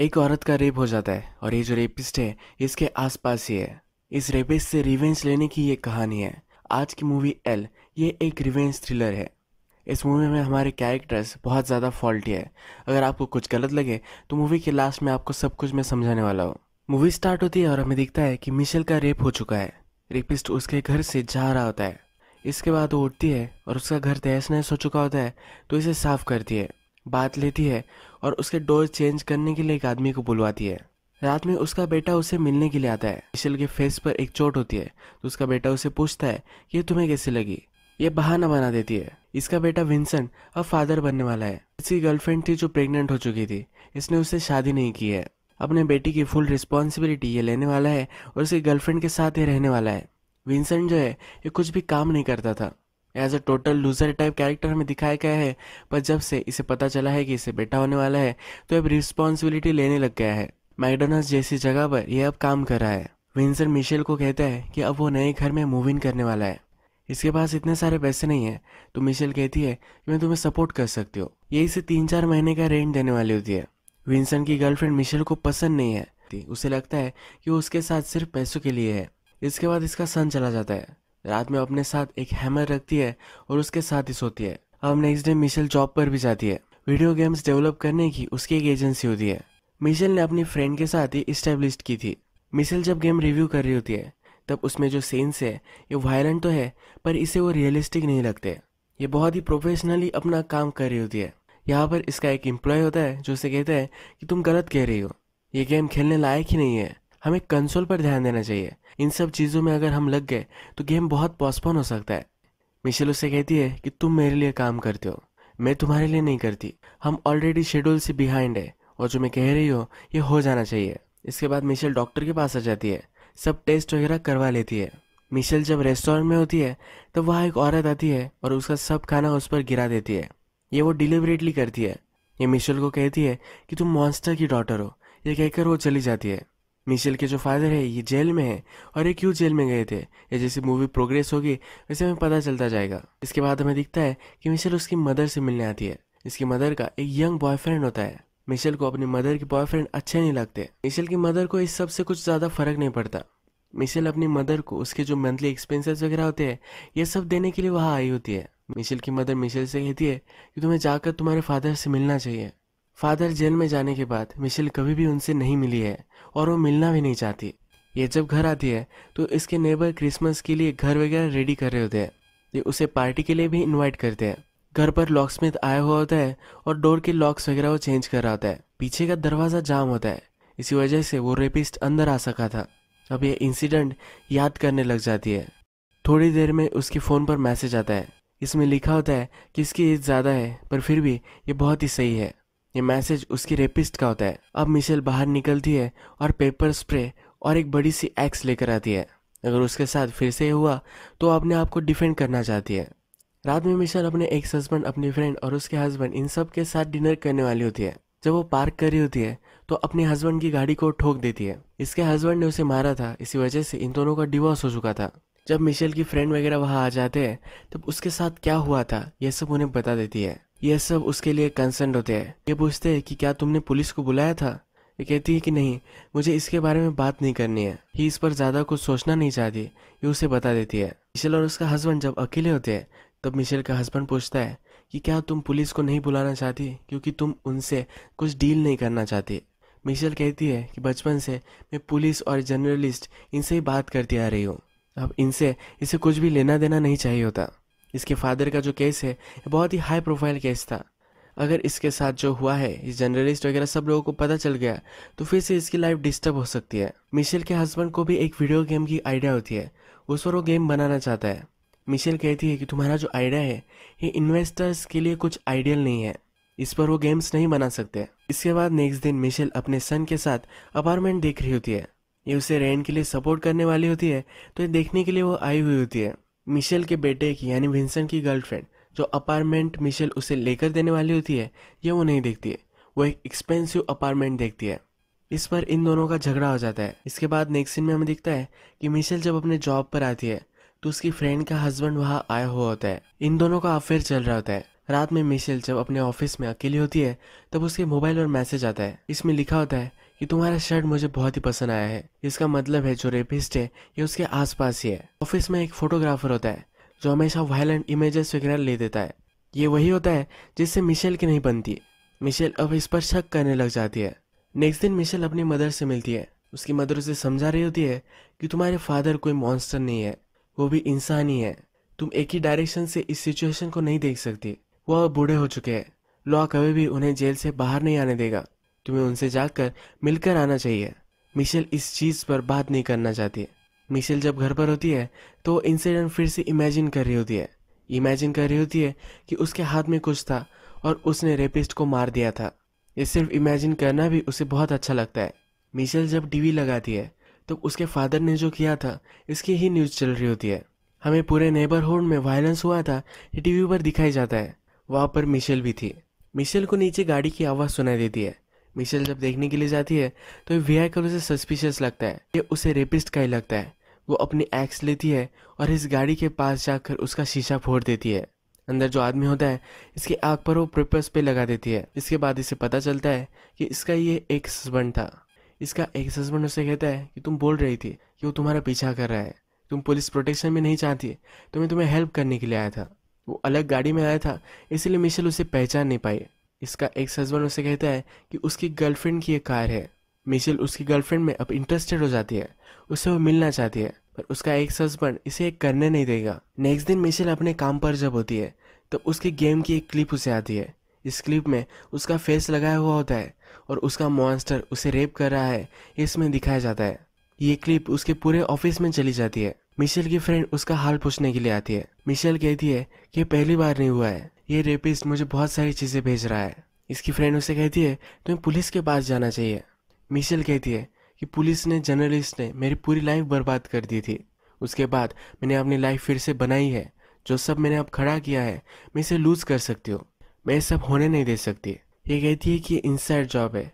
एक औरत का रेप हो जाता है और ये जो रेपिस्ट है इसके आसपास ही है इस रेपिस्ट से रिवेंज लेने की ये कहानी है आज की मूवी एल ये एक रिवेंज थ्रिलर है इस मूवी में हमारे कैरेक्टर्स बहुत ज़्यादा फॉल्टी है अगर आपको कुछ गलत लगे तो मूवी के लास्ट में आपको सब कुछ मैं समझाने वाला हूँ मूवी स्टार्ट होती है और हमें दिखता है कि मिशेल का रेप हो चुका है रेपिस्ट उसके घर से जा रहा होता है इसके बाद वो उठती है और उसका घर तहस नहस हो चुका होता है तो इसे साफ करती है बात लेती है और उसके डोर चेंज करने के लिए एक आदमी को बुलवाती है रात में उसका बेटा उसे मिलने के लिए आता है मिशेल के फेस पर एक चोट होती है तो उसका बेटा उसे पूछता है ये तुम्हें कैसे लगी ये बहाना बना देती है इसका बेटा विंसेंट अब फादर बनने वाला है इसकी गर्लफ्रेंड थी जो प्रेग्नेंट हो चुकी थी इसने उसे शादी नहीं की है अपने बेटी की फुल रिस्पॉन्सिबिलिटी ये लेने वाला है और उसकी गर्लफ्रेंड के साथ ये रहने वाला है विंसेंट जो है ये कुछ भी काम नहीं करता था as a total loser type character हमें दिखाया गया है पर जब से इसे पता चला है कि इसे बेटा होने वाला है तो अब रिस्पॉन्सिबिलिटी लेने लग गया है मैकडोनल्स जैसी जगह पर यह अब काम कर रहा है विंसर मिशेल को कहता है कि अब वो नए घर में मूव इन करने वाला है इसके पास इतने सारे पैसे नहीं है तो मिशेल कहती है कि मैं तुम्हें सपोर्ट कर सकती हूँ ये इसे तीन चार महीने का रेंट देने वाली होती है विंसन की गर्लफ्रेंड मिशेल को पसंद नहीं है उसे लगता है कि वो उसके साथ सिर्फ पैसों के लिए है इसके बाद इसका सन चला जाता है रात में अपने साथ एक हैमर रखती है और उसके साथ ही सोती है अब नेक्स्ट डे मिशेल जॉब पर भी जाती है वीडियो गेम्स डेवलप करने की उसकी एक एजेंसी होती है मिशेल ने अपनी फ्रेंड के साथ ही इस्टेब्लिश की थी मिशेल जब गेम रिव्यू कर रही होती है तब उसमें जो सीन्स है ये वायलेंट तो है पर इसे वो रियलिस्टिक नहीं लगते ये बहुत ही प्रोफेशनली अपना काम कर रही होती है यहाँ पर इसका एक एम्प्लॉय होता है जो उसे कहता है कि तुम गलत कह रही हो ये गेम खेलने लायक ही नहीं है हमें कंसोल पर ध्यान देना चाहिए इन सब चीज़ों में अगर हम लग गए तो गेम बहुत पॉस्पोन हो सकता है मिशेल उससे कहती है कि तुम मेरे लिए काम करते हो मैं तुम्हारे लिए नहीं करती हम ऑलरेडी शेड्यूल से बिहाइंड है और जो मैं कह रही हो ये हो जाना चाहिए इसके बाद मिशेल डॉक्टर के पास आ जाती है सब टेस्ट वगैरह करवा लेती है मिशेल जब रेस्टोरेंट में होती है तब तो वहाँ एक औरत आती है और उसका सब खाना उस पर गिरा देती है ये वो डिलीवरेटली करती है ये मिशेल को कहती है कि तुम मॉन्स्टर की डॉटर हो ये कहकर वो चली जाती है मिशेल के जो फादर है ये जेल में है और ये क्यों जेल में गए थे ये जैसे मूवी प्रोग्रेस होगी वैसे हमें पता चलता जाएगा इसके बाद हमें दिखता है कि मिशेल उसकी मदर से मिलने आती है इसकी मदर का एक यंग बॉयफ्रेंड होता है मिशेल को अपनी मदर के बॉयफ्रेंड अच्छे नहीं लगते मिशेल की मदर को इस सब से कुछ ज़्यादा फर्क नहीं पड़ता मिशेल अपनी मदर को उसके जो मंथली एक्सपेंसेस वगैरह होते हैं ये सब देने के लिए वहाँ आई होती है मिशेल की मदर मिशेल से कहती है कि तुम्हें जाकर तुम्हारे फादर से मिलना चाहिए फादर जेल में जाने के बाद मिशेल कभी भी उनसे नहीं मिली है और वो मिलना भी नहीं चाहती ये जब घर आती है तो इसके नेबर क्रिसमस के लिए घर वगैरह रेडी कर रहे होते हैं ये उसे पार्टी के लिए भी इनवाइट करते हैं घर पर लॉक स्मिथ आया हुआ होता है और डोर के लॉक्स वगैरह वो चेंज कर रहा होता है पीछे का दरवाज़ा जाम होता है इसी वजह से वो रेपिस्ट अंदर आ सका था अब यह इंसिडेंट याद करने लग जाती है थोड़ी देर में उसके फ़ोन पर मैसेज आता है इसमें लिखा होता है कि इसकी एज ज़्यादा है पर फिर भी ये बहुत ही सही है ये मैसेज उसकी रेपिस्ट का होता है अब मिशेल बाहर निकलती है और पेपर स्प्रे और एक बड़ी सी एक्स लेकर आती है अगर उसके साथ फिर से हुआ तो अपने आप को डिफेंड करना चाहती है रात में मिशेल अपने एक हस्बैंड अपनी फ्रेंड और उसके हस्बैंड इन सब के साथ डिनर करने वाली होती है जब वो पार्क कर रही होती है तो अपने हस्बैंड की गाड़ी को ठोक देती है इसके हस्बैंड ने उसे मारा था इसी वजह से इन दोनों का डिवोर्स हो चुका था जब मिशेल की फ्रेंड वगैरह वहाँ आ जाते हैं तब उसके साथ क्या हुआ था यह सब उन्हें बता देती है यह सब उसके लिए कंसर्न होते हैं ये पूछते हैं कि क्या तुमने पुलिस को बुलाया था ये कहती है कि नहीं मुझे इसके बारे में बात नहीं करनी है ही इस पर ज़्यादा कुछ सोचना नहीं चाहती ये उसे बता देती है मिशेल और उसका हस्बैंड जब अकेले होते हैं तब मिशेल का हस्बैंड पूछता है कि क्या तुम पुलिस को नहीं बुलाना चाहती क्योंकि तुम उनसे कुछ डील नहीं करना चाहती मिशेल कहती है कि बचपन से मैं पुलिस और जर्नलिस्ट इनसे ही बात करती आ रही हूँ अब इनसे इसे कुछ भी लेना देना नहीं चाहिए होता इसके फादर का जो केस है बहुत ही हाई प्रोफाइल केस था अगर इसके साथ जो हुआ है इस जर्नलिस्ट वगैरह सब लोगों को पता चल गया तो फिर से इसकी लाइफ डिस्टर्ब हो सकती है मिशेल के हस्बैंड को भी एक वीडियो गेम की आइडिया होती है उस पर वो गेम बनाना चाहता है मिशेल कहती है कि तुम्हारा जो आइडिया है ये इन्वेस्टर्स के लिए कुछ आइडियल नहीं है इस पर वो गेम्स नहीं बना सकते इसके बाद नेक्स्ट दिन मिशेल अपने सन के साथ अपार्टमेंट देख रही होती है ये उसे रेंट के लिए सपोर्ट करने वाली होती है तो ये देखने के लिए वो आई हुई होती है मिशेल के बेटे की यानी विंसेंट की गर्लफ्रेंड जो अपार्टमेंट मिशेल उसे लेकर देने वाली होती है यह वो नहीं देखती है वो एक एक्सपेंसिव अपार्टमेंट देखती है इस पर इन दोनों का झगड़ा हो जाता है इसके बाद नेक्स्ट सीन में हमें दिखता है कि मिशेल जब अपने जॉब पर आती है तो उसकी फ्रेंड का हस्बैंड वहाँ आया हुआ होता है इन दोनों का अफेयर चल रहा होता है रात में मिशेल जब अपने ऑफिस में अकेली होती है तब उसके मोबाइल पर मैसेज आता है इसमें लिखा होता है कि तुम्हारा शर्ट मुझे बहुत ही पसंद आया है इसका मतलब है जो रेपिस्ट है ये उसके आसपास ही है ऑफिस में एक फोटोग्राफर होता है जो हमेशा वायलेंट इमेजेस वगैरह ले देता है ये वही होता है जिससे मिशेल की नहीं बनती मिशेल अब इस पर शक करने लग जाती है नेक्स्ट दिन मिशेल अपनी मदर से मिलती है उसकी मदर उसे समझा रही होती है कि तुम्हारे फादर कोई मॉन्स्टर नहीं है वो भी इंसान ही है तुम एक ही डायरेक्शन से इस सिचुएशन को नहीं देख सकती वो अब बूढ़े हो चुके हैं लॉ कभी भी उन्हें जेल से बाहर नहीं आने देगा तुम्हें उनसे जाकर मिलकर आना चाहिए मिशेल इस चीज़ पर बात नहीं करना चाहती मिशेल जब घर पर होती है तो इंसिडेंट फिर से इमेजिन कर रही होती है इमेजिन कर रही होती है कि उसके हाथ में कुछ था और उसने रेपिस्ट को मार दिया था ये सिर्फ इमेजिन करना भी उसे बहुत अच्छा लगता है मिशेल जब टीवी लगाती है तो उसके फादर ने जो किया था इसकी ही न्यूज़ चल रही होती है हमें पूरे नेबरहुड में वायलेंस हुआ था ये टीवी पर दिखाई जाता है वहां पर मिशेल भी थी मिशेल को नीचे गाड़ी की आवाज़ सुनाई देती है मिशेल जब देखने के लिए जाती है तो व्हीकल उसे सस्पिशियस लगता है ये उसे रेपिस्ट का ही लगता है वो अपनी एक्स लेती है और इस गाड़ी के पास जाकर उसका शीशा फोड़ देती है अंदर जो आदमी होता है इसकी आग पर वो प्रिपर्स पे लगा देती है इसके बाद इसे पता चलता है कि इसका ये एक हस्बैंड था इसका एक हस्बैंड उसे कहता है कि तुम बोल रही थी कि वो तुम्हारा पीछा कर रहा है तुम पुलिस प्रोटेक्शन में नहीं चाहती तो मैं तुम्हें हेल्प करने के लिए आया था वो अलग गाड़ी में आया था इसलिए मिशेल उसे पहचान नहीं पाई इसका एक्स हस्बैंड उसे कहता है कि उसकी गर्लफ्रेंड की एक कार है मिशेल उसकी गर्लफ्रेंड में अब इंटरेस्टेड हो जाती है उससे वो मिलना चाहती है पर उसका एक हस्बैंड इसे एक करने नहीं देगा नेक्स्ट दिन मिशेल अपने काम पर जब होती है तब तो उसके गेम की एक क्लिप उसे आती है इस क्लिप में उसका फेस लगाया हुआ होता है और उसका मॉन्स्टर उसे रेप कर रहा है इसमें दिखाया जाता है ये क्लिप उसके पूरे ऑफिस में चली जाती है मिशेल की फ्रेंड उसका हाल पूछने के लिए आती है मिशेल कहती है कि पहली बार नहीं हुआ है ये रेपिस्ट मुझे बहुत सारी चीज़ें भेज रहा है इसकी फ्रेंड उसे कहती है तुम्हें पुलिस के पास जाना चाहिए मिशेल कहती है कि पुलिस ने जर्नलिस्ट ने मेरी पूरी लाइफ बर्बाद कर दी थी उसके बाद मैंने अपनी लाइफ फिर से बनाई है जो सब मैंने अब खड़ा किया है मैं इसे लूज़ कर सकती हूँ मैं ये सब होने नहीं दे सकती ये कहती है कि ये इनसाइड जॉब है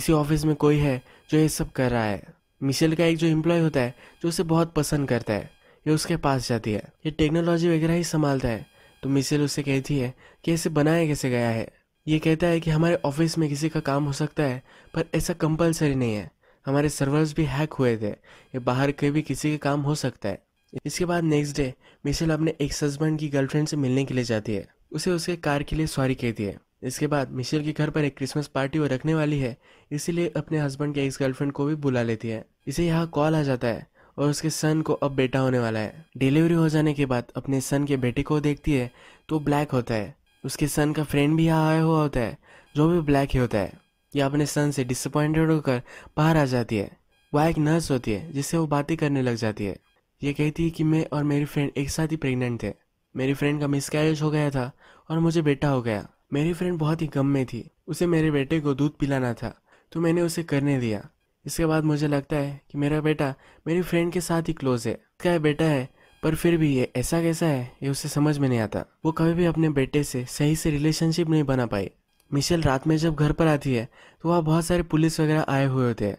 इसी ऑफिस में कोई है जो ये सब कर रहा है मिशेल का एक जो एम्प्लॉय होता है जो उसे बहुत पसंद करता है ये उसके पास जाती है ये टेक्नोलॉजी वगैरह ही संभालता है तो मिसेल उसे कहती है कि ऐसे बनाया कैसे गया है ये कहता है कि हमारे ऑफिस में किसी का काम हो सकता है पर ऐसा कंपलसरी नहीं है हमारे सर्वर्स भी हैक हुए थे ये बाहर के भी किसी का काम हो सकता है इसके बाद नेक्स्ट डे मिसेल अपने एक्स हस्बैंड की गर्लफ्रेंड से मिलने के लिए जाती है उसे उसके कार के लिए सॉरी कहती है इसके बाद मिशेल के घर पर एक क्रिसमस पार्टी वो रखने वाली है इसीलिए अपने हस्बैंड के एक्स गर्लफ्रेंड को भी बुला लेती है इसे यहाँ कॉल आ जाता है और उसके सन को अब बेटा होने वाला है डिलीवरी हो जाने के बाद अपने सन के बेटे को देखती है तो ब्लैक होता है उसके सन का फ्रेंड भी यहाँ आया हुआ होता है जो भी ब्लैक ही होता है यह अपने सन से डिसअपॉइंटेड होकर बाहर आ जाती है वह एक नर्स होती है जिससे वो बातें करने लग जाती है ये कहती है कि मैं और मेरी फ्रेंड एक साथ ही प्रेग्नेंट थे मेरी फ्रेंड का मिसकैरेज हो गया था और मुझे बेटा हो गया मेरी फ्रेंड बहुत ही गम में थी उसे मेरे बेटे को दूध पिलाना था तो मैंने उसे करने दिया इसके बाद मुझे लगता है कि मेरा बेटा मेरी फ्रेंड के साथ ही क्लोज है उसका बेटा है पर फिर भी ये ऐसा कैसा है ये उसे समझ में नहीं आता वो कभी भी अपने बेटे से सही से रिलेशनशिप नहीं बना पाई मिशेल रात में जब घर पर आती है तो वहाँ बहुत सारे पुलिस वगैरह आए हुए होते हैं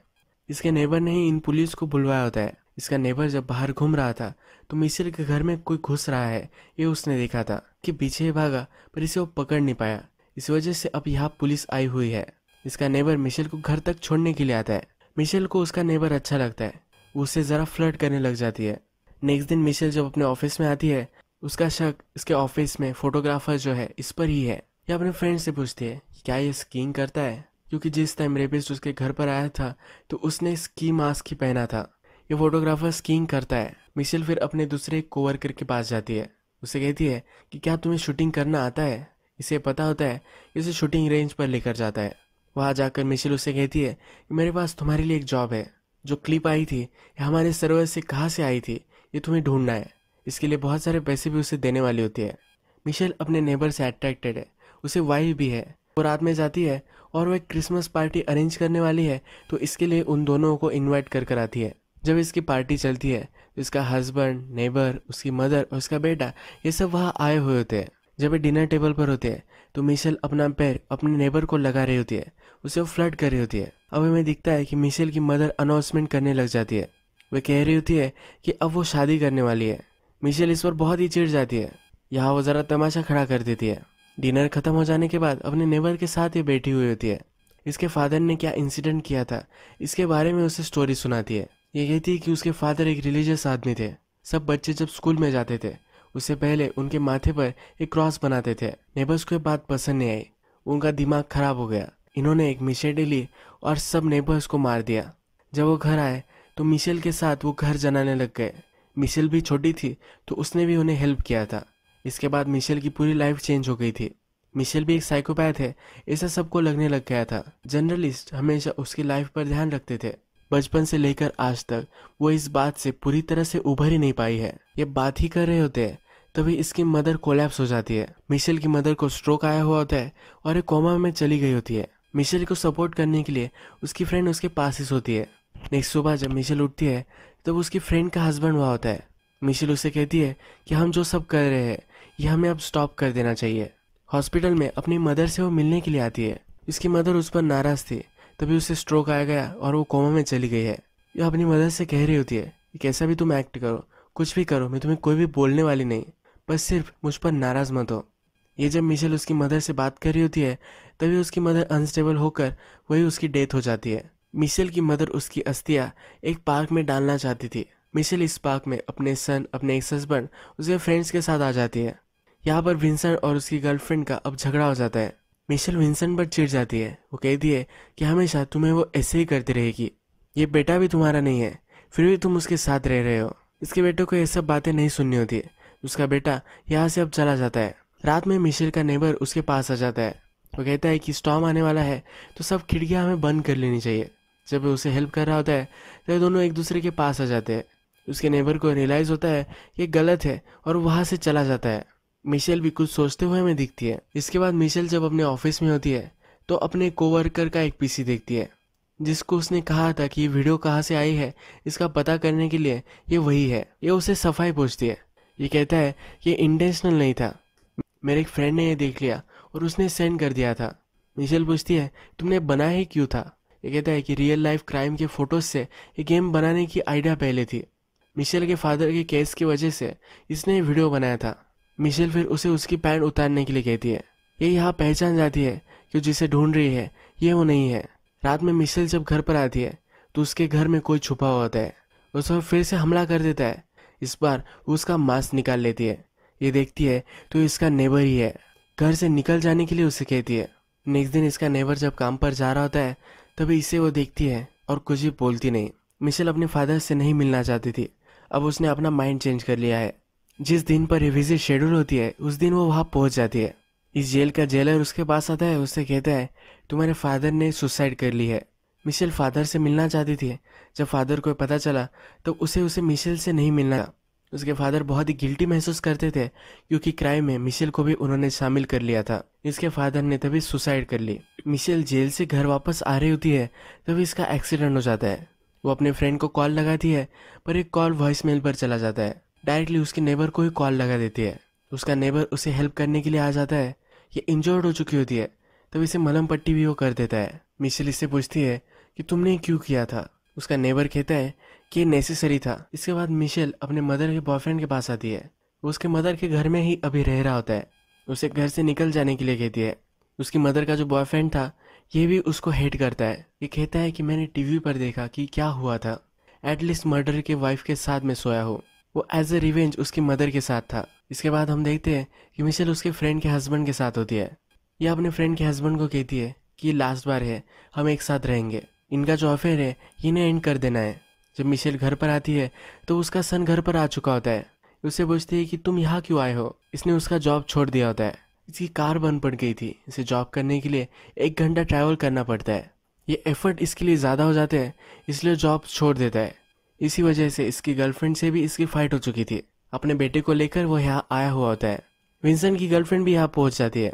इसके नेबर ने ही इन पुलिस को बुलवाया होता है इसका नेबर जब बाहर घूम रहा था तो मिशेल के घर में कोई घुस रहा है ये उसने देखा था कि पीछे भागा पर इसे वो पकड़ नहीं पाया इस वजह से अब यहाँ पुलिस आई हुई है इसका नेबर मिशेल को घर तक छोड़ने के लिए आता है मिशेल को उसका नेबर अच्छा लगता है उससे ज़रा फ्लर्ट करने लग जाती है नेक्स्ट दिन मिशेल जब अपने ऑफिस में आती है उसका शक इसके ऑफिस में फोटोग्राफर जो है इस पर ही है या अपने फ्रेंड से पूछती है क्या ये स्कीइंग करता है क्योंकि जिस टाइम रेपिस्ट उसके घर पर आया था तो उसने स्की मास्क ही पहना था ये फोटोग्राफर स्कीइंग करता है मिशेल फिर अपने दूसरे कोवर्कर के पास जाती है उसे कहती है कि क्या तुम्हें शूटिंग करना आता है इसे पता होता है इसे शूटिंग रेंज पर लेकर जाता है वहाँ जाकर मिशेल उसे कहती है कि मेरे पास तुम्हारे लिए एक जॉब है जो क्लिप आई थी ये हमारे सर्वर से कहाँ से आई थी ये तुम्हें ढूंढना है इसके लिए बहुत सारे पैसे भी उसे देने वाली होती है मिशेल अपने नेबर से अट्रैक्टेड है उसे वाइफ भी है वो रात में जाती है और वह क्रिसमस पार्टी अरेंज करने वाली है तो इसके लिए उन दोनों को इन्वाइट कर कर आती है जब इसकी पार्टी चलती है तो इसका हस्बैंड नेबर उसकी मदर और उसका बेटा ये सब वहाँ आए हुए होते हैं जब ये डिनर टेबल पर होते हैं तो मिशेल अपना पैर अपने नेबर को लगा रही होती है उसे वो फ्लड कर रही होती है अब हमें दिखता है कि मिशेल की मदर अनाउंसमेंट करने लग जाती है वह कह रही होती है कि अब वो शादी करने वाली है मिशेल इस पर बहुत ही चिड़ जाती है यहाँ वो ज़रा तमाशा खड़ा कर देती है डिनर खत्म हो जाने के बाद अपने नेबर के साथ ये बैठी हुई होती है इसके फादर ने क्या इंसिडेंट किया था इसके बारे में उसे स्टोरी सुनाती है ये कहती है कि उसके फादर एक रिलीजियस आदमी थे सब बच्चे जब स्कूल में जाते थे उससे पहले उनके माथे पर एक क्रॉस बनाते थे नेबर्स को बात पसंद नहीं आई उनका दिमाग खराब हो गया इन्होंने एक मिशेडे ली और सब नेबर्स को मार दिया जब वो घर आए तो मिशेल के साथ वो घर जनाने लग गए मिशेल भी छोटी थी तो उसने भी उन्हें हेल्प किया था इसके बाद मिशेल की पूरी लाइफ चेंज हो गई थी मिशेल भी एक साइकोपैथ है ऐसा सबको लगने लग गया था जर्नलिस्ट हमेशा उसकी लाइफ पर ध्यान रखते थे बचपन से लेकर आज तक वो इस बात से पूरी तरह से उभर ही नहीं पाई है ये बात ही कर रहे होते हैं तभी इसकी मदर कोलैप्स हो जाती है मिशेल की मदर को स्ट्रोक आया हुआ होता है और एक कोमा में चली गई होती है मिशेल को सपोर्ट करने के लिए उसकी फ्रेंड उसके पास ही सोती है नेक्स्ट सुबह जब मिशेल उठती है तब उसकी फ्रेंड का हस्बैंड हुआ होता है मिशेल उसे कहती है कि हम जो सब कर रहे हैं ये हमें अब स्टॉप कर देना चाहिए हॉस्पिटल में अपनी मदर से वो मिलने के लिए आती है इसकी मदर उस पर नाराज थी तभी उसे स्ट्रोक आया गया और वो कोमा में चली गई है यह अपनी मदर से कह रही होती है कैसा भी तुम एक्ट करो कुछ भी करो मैं तुम्हें कोई भी बोलने वाली नहीं बस सिर्फ मुझ पर नाराज़ मत हो ये जब मिशेल उसकी मदर से बात कर रही होती है तभी उसकी मदर अनस्टेबल होकर वही उसकी डेथ हो जाती है मिशेल की मदर उसकी अस्थियाँ एक पार्क में डालना चाहती थी मिशेल इस पार्क में अपने सन अपने एक हस्बैंड उसके फ्रेंड्स के साथ आ जाती है यहाँ पर विंसन और उसकी गर्लफ्रेंड का अब झगड़ा हो जाता है मिशेल विंसन पर चिढ़ जाती है वो कहती है कि हमेशा तुम्हें वो ऐसे ही करती रहेगी ये बेटा भी तुम्हारा नहीं है फिर भी तुम उसके साथ रह रहे हो इसके बेटे को ये सब बातें नहीं सुननी होती उसका बेटा यहाँ से अब चला जाता है रात में मिशेल का नेबर उसके पास आ जाता है वो कहता है कि स्टॉम आने वाला है तो सब खिड़कियाँ हमें बंद कर लेनी चाहिए जब उसे हेल्प कर रहा होता है तो दोनों एक दूसरे के पास आ जाते हैं उसके नेबर को रियलाइज़ होता है कि गलत है और वहाँ से चला जाता है मिशेल भी कुछ सोचते हुए हमें दिखती है इसके बाद मिशेल जब अपने ऑफिस में होती है तो अपने कोवर्कर का एक पीसी देखती है जिसको उसने कहा था कि ये वीडियो कहाँ से आई है इसका पता करने के लिए ये वही है ये उसे सफाई पूछती है ये कहता है कि इंटेंशनल नहीं था मेरे एक फ्रेंड ने यह देख लिया और उसने सेंड कर दिया था मिशेल पूछती है तुमने बनाया ही क्यों था ये कहता है कि रियल लाइफ क्राइम के फोटोज से ये गेम बनाने की आइडिया पहले थी मिशेल के फादर के केस की वजह से इसने वीडियो बनाया था मिशेल फिर उसे उसकी पैंट उतारने के लिए कहती है ये यहाँ पहचान जाती है कि जिसे ढूंढ रही है ये वो नहीं है रात में मिशेल जब घर पर आती है तो उसके घर में कोई छुपा हुआ होता है उस पर फिर से हमला कर देता है इस बार उसका मास्क निकाल लेती है ये देखती है तो इसका नेबर ही है घर से निकल जाने के लिए उसे कहती है नेक्स्ट दिन इसका नेबर जब काम पर जा रहा होता है तभी इसे वो देखती है और कुछ भी बोलती नहीं मिशेल अपने फादर से नहीं मिलना चाहती थी अब उसने अपना माइंड चेंज कर लिया है जिस दिन पर ये विजिट शेड्यूल होती है उस दिन वो वहाँ पहुँच जाती है इस जेल का जेलर उसके पास आता है उससे कहता है तुम्हारे फादर ने सुसाइड कर ली है मिशेल फादर से मिलना चाहती थी जब फादर को पता चला तो उसे उसे मिशेल से नहीं मिलना उसके फादर बहुत ही गिल्टी महसूस करते थे क्योंकि क्राइम में मिशेल को भी उन्होंने शामिल कर लिया था इसके फादर ने तभी सुसाइड कर ली मिशेल जेल से घर वापस आ रही होती है तभी इसका एक्सीडेंट हो जाता है वो अपने फ्रेंड को कॉल लगाती है पर एक कॉल वॉइस मेल पर चला जाता है डायरेक्टली उसके नेबर को ही कॉल लगा देती है उसका नेबर उसे हेल्प करने के लिए आ जाता है ये इंजर्ड हो चुकी होती है तब इसे मलम पट्टी भी वो कर देता है मिशेल इससे पूछती है कि तुमने क्यों किया था उसका नेबर कहता है कि ये नेसेसरी था इसके बाद मिशेल अपने मदर के बॉयफ्रेंड के पास आती है वो उसके मदर के घर में ही अभी रह रहा होता है उसे घर से निकल जाने के लिए कहती है उसकी मदर का जो बॉयफ्रेंड था ये भी उसको हेट करता है ये कहता है कि मैंने टीवी पर देखा कि क्या हुआ था एटलीस्ट मर्डर के वाइफ के साथ में सोया हूँ वो एज ए रिवेंज उसकी मदर के साथ था इसके बाद हम देखते हैं कि मिशेल उसके फ्रेंड के हस्बैंड के साथ होती है यह अपने फ्रेंड के हस्बैंड को कहती है कि ये लास्ट बार है हम एक साथ रहेंगे इनका जो अफेयर है इन्हें एंड कर देना है जब मिशेल घर पर आती है तो उसका सन घर पर आ चुका होता है उसे पूछती है कि तुम यहाँ क्यों आए हो इसने उसका जॉब छोड़ दिया होता है इसकी कार बंद पड़ गई थी इसे जॉब करने के लिए एक घंटा ट्रैवल करना पड़ता है ये एफर्ट इसके लिए ज़्यादा हो जाते हैं इसलिए जॉब छोड़ देता है इसी वजह से इसकी गर्लफ्रेंड से भी इसकी फाइट हो चुकी थी अपने बेटे को लेकर वो यहाँ आया हुआ होता है विंसेंट की गर्लफ्रेंड भी यहाँ पहुंच जाती है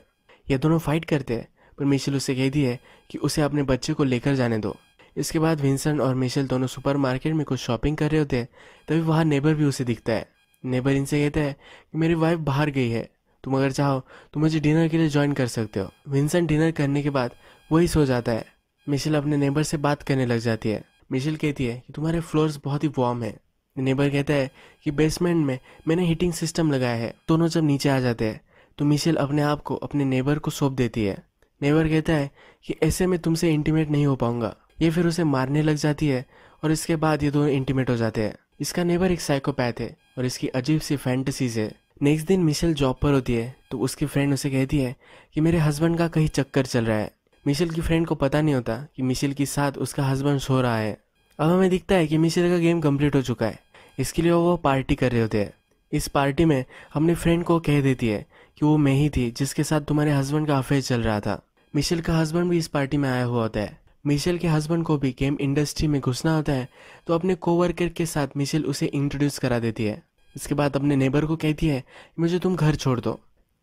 ये दोनों फाइट करते हैं पर मिशेल उसे कहती है कि उसे अपने बच्चे को लेकर जाने दो इसके बाद विंसेंट और मिशेल दोनों सुपरमार्केट में कुछ शॉपिंग कर रहे होते हैं तभी वहाँ नेबर भी उसे दिखता है नेबर इनसे कहता है कि मेरी वाइफ बाहर गई है तुम अगर चाहो तो मुझे डिनर के लिए ज्वाइन कर सकते हो विंसेंट डिनर करने के बाद वही सो जाता है मिशेल अपने नेबर से बात करने लग जाती है मिशेल कहती है कि तुम्हारे फ्लोर्स बहुत ही वार्म है नेबर कहता है कि बेसमेंट में मैंने हीटिंग सिस्टम लगाया है दोनों जब नीचे आ जाते हैं तो मिशेल अपने आप को अपने नेबर को सौंप देती है नेबर कहता है कि ऐसे में तुमसे इंटीमेट नहीं हो पाऊंगा ये फिर उसे मारने लग जाती है और इसके बाद ये दोनों इंटीमेट हो जाते हैं इसका नेबर एक साइकोपैथ है और इसकी अजीब सी फैंटसीज है नेक्स्ट दिन मिशेल जॉब पर होती है तो उसकी फ्रेंड उसे कहती है कि मेरे हस्बैंड का कहीं चक्कर चल रहा है मिशेल की फ्रेंड को पता नहीं होता कि मिशेल के साथ उसका हस्बैंड सो रहा है अब हमें दिखता है कि मिशेल का गेम कंप्लीट हो चुका है इसके लिए वो पार्टी कर रहे होते हैं इस पार्टी में अपने फ्रेंड को कह देती है कि वो मैं ही थी जिसके साथ तुम्हारे हस्बैंड का अफेयर चल रहा था मिशेल का हस्बैंड भी इस पार्टी में आया हुआ होता है मिशेल के हस्बैंड को भी गेम इंडस्ट्री में घुसना होता है तो अपने कोवर्कर के साथ मिशेल उसे इंट्रोड्यूस करा देती है इसके बाद अपने नेबर को कहती है मुझे तुम घर छोड़ दो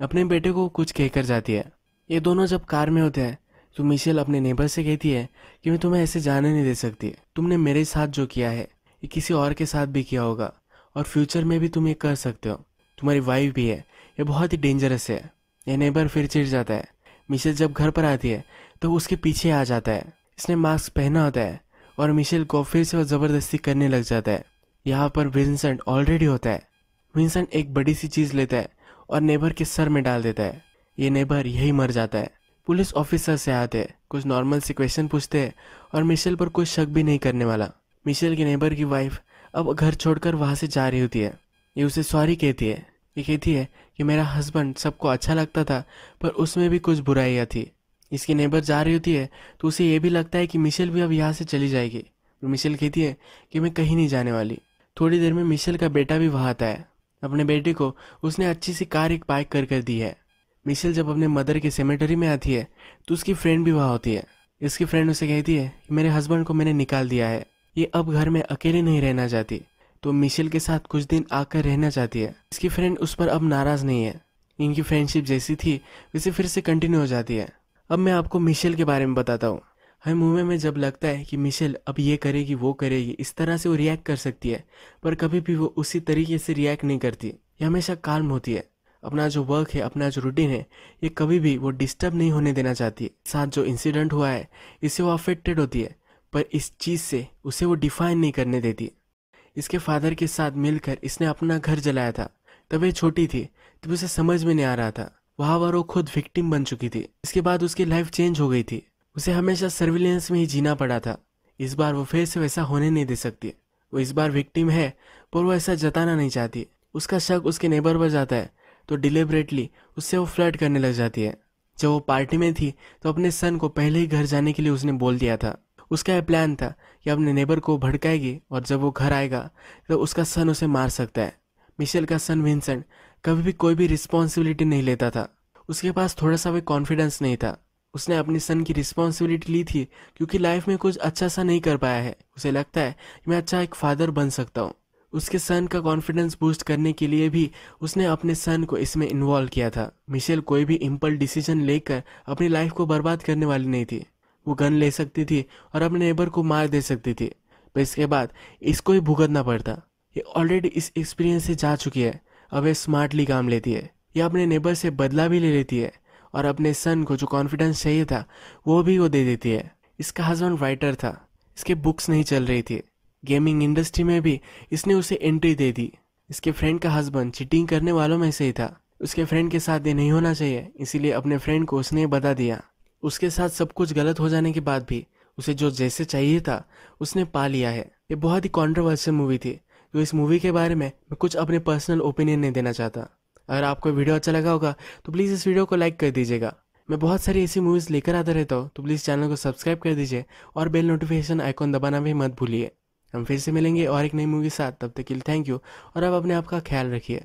अपने बेटे को कुछ कहकर जाती है ये दोनों जब कार में होते हैं तो मिशेल अपने नेबर से कहती है कि मैं तुम्हें ऐसे जाने नहीं दे सकती तुमने मेरे साथ जो किया है ये किसी और के साथ भी किया होगा और फ्यूचर में भी तुम ये कर सकते हो तुम्हारी वाइफ भी है ये बहुत ही डेंजरस है यह नेबर फिर चिड़ जाता है मिशेल जब घर पर आती है तो उसके पीछे आ जाता है इसने मास्क पहना होता है और मिशेल को फिर से वह ज़बरदस्ती करने लग जाता है यहाँ पर विंसेंट ऑलरेडी होता है विंसेंट एक बड़ी सी चीज़ लेता है और नेबर के सर में डाल देता है ये नेबर यही मर जाता है पुलिस ऑफिसर से आते कुछ नॉर्मल सी क्वेश्चन पूछते और मिशेल पर कोई शक भी नहीं करने वाला मिशेल के नेबर की वाइफ अब घर छोड़कर वहाँ से जा रही होती है ये उसे सॉरी कहती है ये कहती है कि मेरा हस्बैंड सबको अच्छा लगता था पर उसमें भी कुछ बुराइयाँ थी इसकी नेबर जा रही होती है तो उसे ये भी लगता है कि मिशेल भी अब यहाँ से चली जाएगी मिशेल कहती है कि मैं कहीं नहीं जाने वाली थोड़ी देर में मिशेल का बेटा भी वहाँ आता है अपने बेटे को उसने अच्छी सी कार एक बाइक कर कर दी है मिशेल जब अपने मदर के सेमेटरी में आती है तो उसकी फ्रेंड भी वहाँ होती है इसकी फ्रेंड उसे कहती है कि मेरे हस्बैंड को मैंने निकाल दिया है ये अब घर में अकेले नहीं रहना चाहती तो मिशेल के साथ कुछ दिन आकर रहना चाहती है इसकी फ्रेंड उस पर अब नाराज़ नहीं है इनकी फ्रेंडशिप जैसी थी वैसे फिर से कंटिन्यू हो जाती है अब मैं आपको मिशेल के बारे में बताता हूँ हर मूवी में जब लगता है कि मिशेल अब ये करेगी वो करेगी इस तरह से वो रिएक्ट कर सकती है पर कभी भी वो उसी तरीके से रिएक्ट नहीं करती ये हमेशा काल्म होती है अपना जो वर्क है अपना जो रूटीन है ये कभी भी वो डिस्टर्ब नहीं होने देना चाहती है साथ जो इंसिडेंट हुआ है इससे वो अफेक्टेड होती है पर इस चीज़ से उसे वो डिफाइन नहीं करने देती इसके फादर के साथ मिलकर इसने अपना घर जलाया था तब ये छोटी थी तब उसे समझ में नहीं आ रहा था वहाँ पर वो खुद विक्टिम बन चुकी थी इसके बाद उसकी लाइफ चेंज हो गई थी उसे हमेशा सर्विलेंस में ही जीना पड़ा था इस बार वो फिर से वैसा होने नहीं दे सकती वो इस बार विक्टिम है पर वो ऐसा जताना नहीं चाहती उसका शक उसके नेबर पर जाता है तो डिलिबरेटली उससे वो फ्लर्ट करने लग जाती है जब वो पार्टी में थी तो अपने सन को पहले ही घर जाने के लिए उसने बोल दिया था उसका यह प्लान था कि अपने नेबर को भड़काएगी और जब वो घर आएगा तो उसका सन उसे मार सकता है मिशेल का सन विंसेंट कभी भी कोई भी रिस्पॉन्सिबिलिटी नहीं लेता था उसके पास थोड़ा सा भी कॉन्फिडेंस नहीं था उसने अपनी सन की रिस्पॉन्सिबिलिटी ली थी क्योंकि लाइफ में कुछ अच्छा सा नहीं कर पाया है उसे लगता है कि मैं अच्छा एक फादर बन सकता हूँ उसके सन का कॉन्फिडेंस बूस्ट करने के लिए भी उसने अपने सन को इसमें इन्वॉल्व किया था मिशेल कोई भी इम्पल डिसीजन लेकर अपनी लाइफ को बर्बाद करने वाली नहीं थी वो गन ले सकती थी और अपने नेबर को मार दे सकती थी पर इसके बाद इसको ही भुगतना पड़ता ये ऑलरेडी इस एक्सपीरियंस से जा चुकी है अब ये स्मार्टली काम लेती है यह अपने नेबर से बदला भी ले लेती है और अपने सन को जो कॉन्फिडेंस चाहिए था वो भी वो दे देती है इसका हस्बैंड राइटर था इसके बुक्स नहीं चल रही थी गेमिंग इंडस्ट्री में भी इसने उसे एंट्री दे दी इसके फ्रेंड का हस्बैंड चीटिंग करने वालों में से ही था उसके फ्रेंड के साथ ये नहीं होना चाहिए इसीलिए अपने फ्रेंड को उसने बता दिया उसके साथ सब कुछ गलत हो जाने के बाद भी उसे जो जैसे चाहिए था उसने पा लिया है ये बहुत ही कॉन्ट्रोवर्शियल मूवी थी तो इस मूवी के बारे में मैं कुछ अपने पर्सनल ओपिनियन नहीं देना चाहता अगर आपको वीडियो अच्छा लगा होगा तो प्लीज़ इस वीडियो को लाइक कर दीजिएगा मैं बहुत सारी ऐसी मूवीज़ लेकर आता रहता हूँ तो प्लीज़ चैनल को सब्सक्राइब कर दीजिए और बेल नोटिफिकेशन आइकॉन दबाना भी मत भूलिए हम फिर से मिलेंगे और एक नई मूवी के साथ तब तक के लिए थैंक यू और अब अपने आप का ख्याल रखिए